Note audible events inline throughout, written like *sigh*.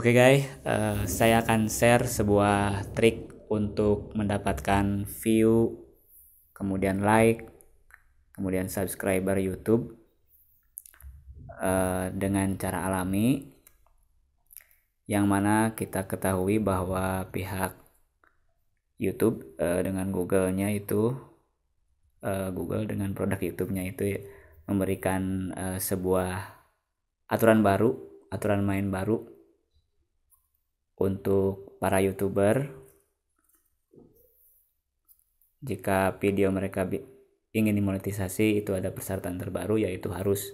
Oke okay guys, uh, saya akan share sebuah trik untuk mendapatkan view, kemudian like, kemudian subscriber YouTube uh, dengan cara alami, yang mana kita ketahui bahwa pihak YouTube uh, dengan Google-nya itu Google dengan produk YouTube-nya itu ya, memberikan uh, sebuah aturan baru, aturan main baru untuk para youtuber jika video mereka ingin dimonetisasi itu ada persyaratan terbaru yaitu harus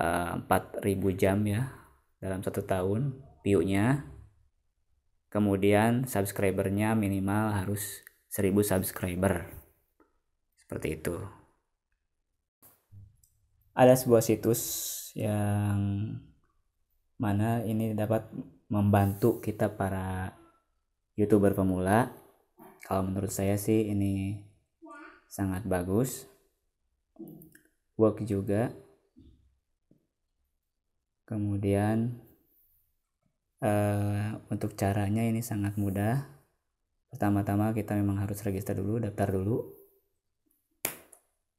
uh, eh, 4000 jam ya dalam satu tahun view-nya kemudian subscribernya minimal harus 1000 subscriber seperti itu ada sebuah situs yang mana ini dapat membantu kita para youtuber pemula kalau menurut saya sih ini sangat bagus work juga kemudian uh, untuk caranya ini sangat mudah pertama-tama kita memang harus register dulu daftar dulu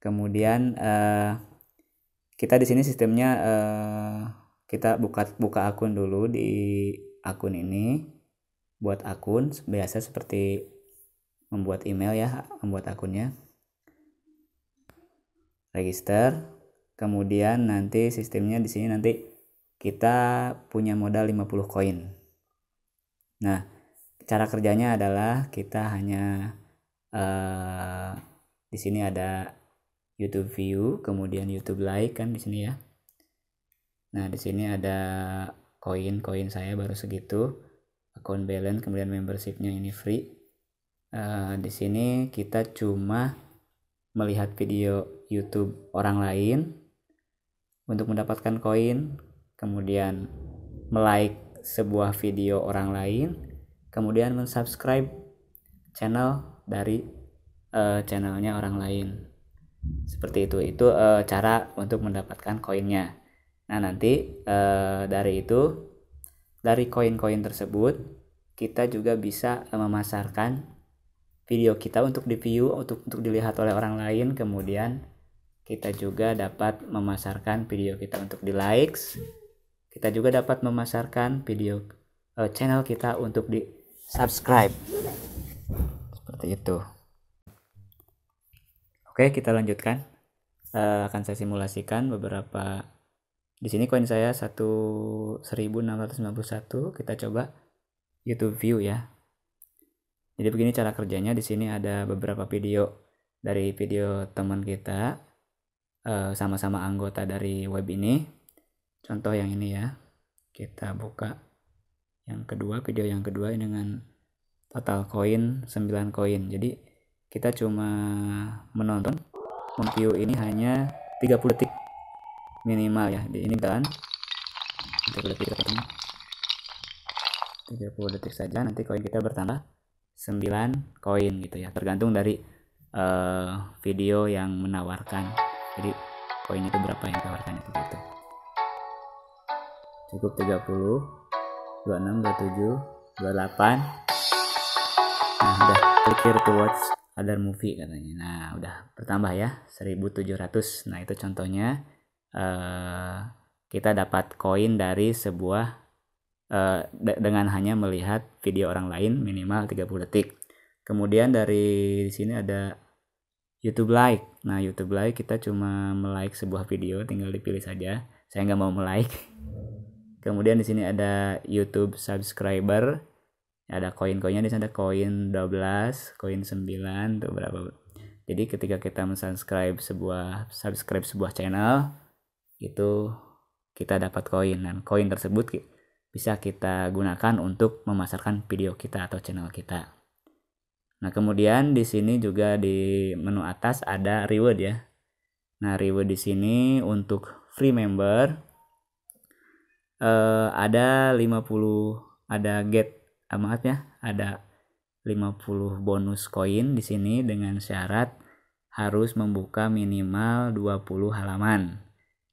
kemudian uh, kita di sini sistemnya uh, kita buka buka akun dulu di akun ini buat akun biasa seperti membuat email ya membuat akunnya register kemudian nanti sistemnya di sini nanti kita punya modal 50 koin nah cara kerjanya adalah kita hanya uh, di sini ada YouTube view kemudian YouTube like kan di sini ya Nah, di sini ada koin, koin saya baru segitu. Account balance kemudian membershipnya ini free. Uh, di sini kita cuma melihat video YouTube orang lain untuk mendapatkan koin, kemudian like sebuah video orang lain, kemudian mensubscribe channel dari uh, channelnya orang lain. Seperti itu, itu uh, cara untuk mendapatkan koinnya. Nah, nanti eh, dari itu dari koin-koin tersebut kita juga bisa eh, memasarkan video kita untuk di view untuk untuk dilihat oleh orang lain kemudian kita juga dapat memasarkan video kita untuk di likes kita juga dapat memasarkan video eh, channel kita untuk di subscribe seperti itu oke kita lanjutkan akan saya simulasikan beberapa di sini koin saya 1691, kita coba YouTube view ya. Jadi begini cara kerjanya, di sini ada beberapa video dari video teman kita eh, sama-sama anggota dari web ini. Contoh yang ini ya. Kita buka yang kedua, video yang kedua ini dengan total koin 9 koin. Jadi kita cuma menonton, memview ini hanya 30 detik minimal ya di ini kan kita detik pertama 30 detik saja nanti koin kita bertambah 9 koin gitu ya tergantung dari uh, video yang menawarkan jadi koin itu berapa yang ditawarkan itu gitu cukup 30 26 27 28 nah udah klik here to watch other movie katanya nah udah bertambah ya 1700 nah itu contohnya Eh, kita dapat koin dari sebuah uh, dengan hanya melihat video orang lain minimal 30 detik. Kemudian dari sini ada YouTube like. Nah, YouTube like kita cuma melike sebuah video, tinggal dipilih saja. Saya nggak mau melike. *laughs* Kemudian di sini ada YouTube subscriber. Ada koin-koinnya di sana ada koin 12, koin 9 tuh berapa. Jadi ketika kita mensubscribe sebuah subscribe sebuah channel, itu kita dapat koin dan koin tersebut bisa kita gunakan untuk memasarkan video kita atau channel kita. Nah, kemudian di sini juga di menu atas ada reward ya. Nah, reward di sini untuk free member eh, ada 50 ada get ah, maaf ya, ada 50 bonus koin di sini dengan syarat harus membuka minimal 20 halaman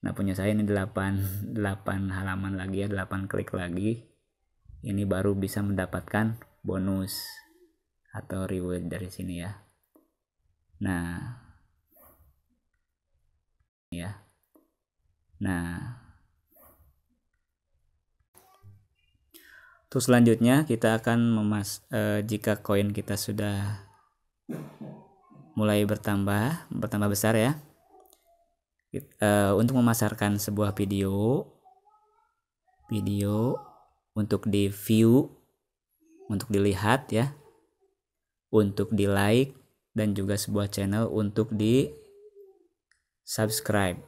nah punya saya ini 8 8 *laughs* halaman lagi ya 8 klik lagi ini baru bisa mendapatkan bonus atau reward dari sini ya nah ya nah Terus selanjutnya kita akan memas eh, jika koin kita sudah mulai bertambah bertambah besar ya Gitu. Eh, untuk memasarkan sebuah video video untuk di view untuk dilihat ya untuk di like dan juga sebuah channel untuk di subscribe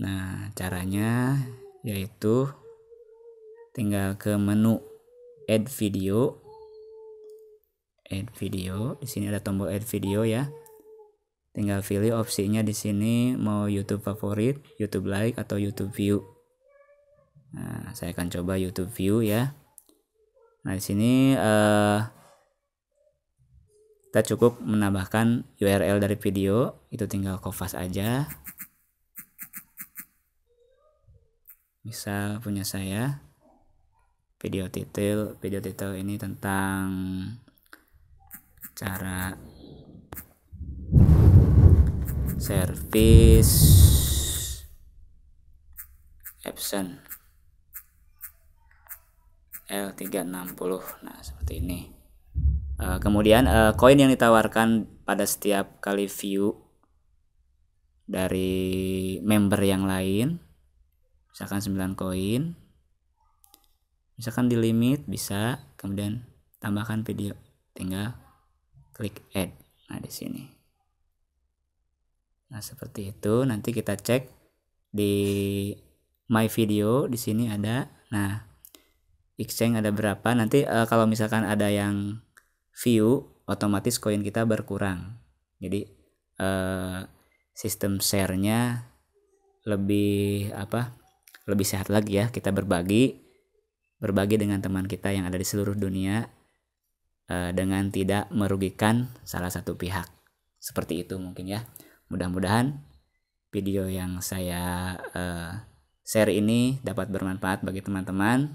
nah caranya yaitu tinggal ke menu add video add video di sini ada tombol add video ya Tinggal pilih opsinya di sini mau YouTube favorit, YouTube like atau YouTube view. Nah, saya akan coba YouTube view ya. Nah, di sini uh, kita cukup menambahkan URL dari video, itu tinggal kofas aja. Misal punya saya video title, video title ini tentang cara service Epson L360 nah seperti ini uh, kemudian eh, koin uh, yang ditawarkan pada setiap kali view dari member yang lain misalkan 9 koin misalkan di limit bisa kemudian tambahkan video tinggal klik add nah di sini Nah, seperti itu nanti kita cek di my video di sini ada. Nah, exchange ada berapa? Nanti uh, kalau misalkan ada yang view otomatis koin kita berkurang. Jadi uh, sistem share-nya lebih apa? Lebih sehat lagi ya kita berbagi berbagi dengan teman kita yang ada di seluruh dunia eh, dengan tidak merugikan salah satu pihak. Seperti itu mungkin ya. Mudah-mudahan video yang saya uh, share ini dapat bermanfaat bagi teman-teman.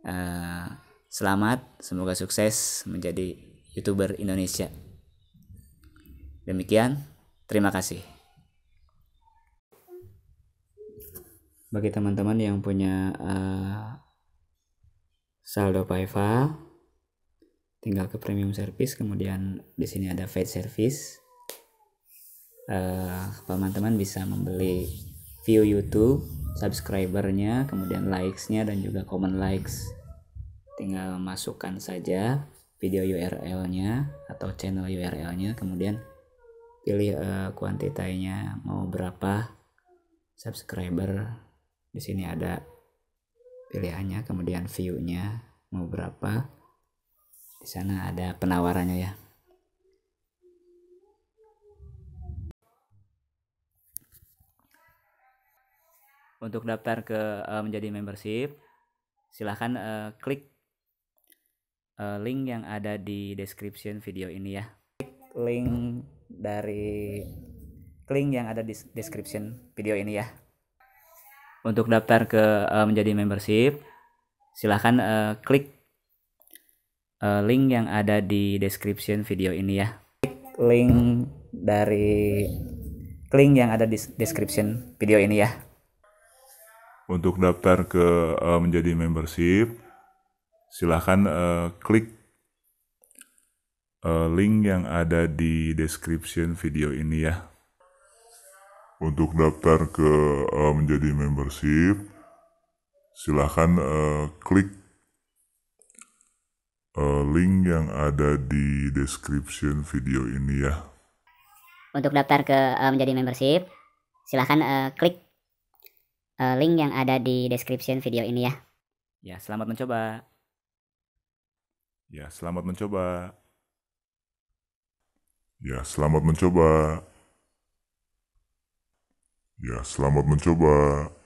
Uh, selamat, semoga sukses menjadi YouTuber Indonesia. Demikian, terima kasih. Bagi teman-teman yang punya uh, saldo PayPal tinggal ke premium service, kemudian di sini ada paid service Eh, teman-teman bisa membeli view YouTube, subscribernya, kemudian likesnya dan juga comment likes. Tinggal masukkan saja video URL-nya atau channel URL-nya, kemudian pilih uh, mau berapa subscriber. Di sini ada pilihannya, kemudian view-nya mau berapa. Di sana ada penawarannya ya. untuk daftar ke uh, menjadi membership silahkan uh, klik uh, link yang ada di description video ini ya klik link dari link yang ada di description video ini ya untuk daftar ke uh, menjadi membership silahkan uh, klik uh, link yang ada di description video ini ya klik link dari link yang ada di description video ini ya untuk daftar ke uh, menjadi membership silahkan uh, klik uh, link yang ada di description video ini ya untuk daftar ke uh, menjadi membership silahkan uh, klik uh, link yang ada di description video ini ya untuk daftar ke uh, menjadi membership silahkan uh, klik uh, link yang ada di description video ini ya. Ya, selamat mencoba. Ya, selamat mencoba. Ya, selamat mencoba. Ya, selamat mencoba.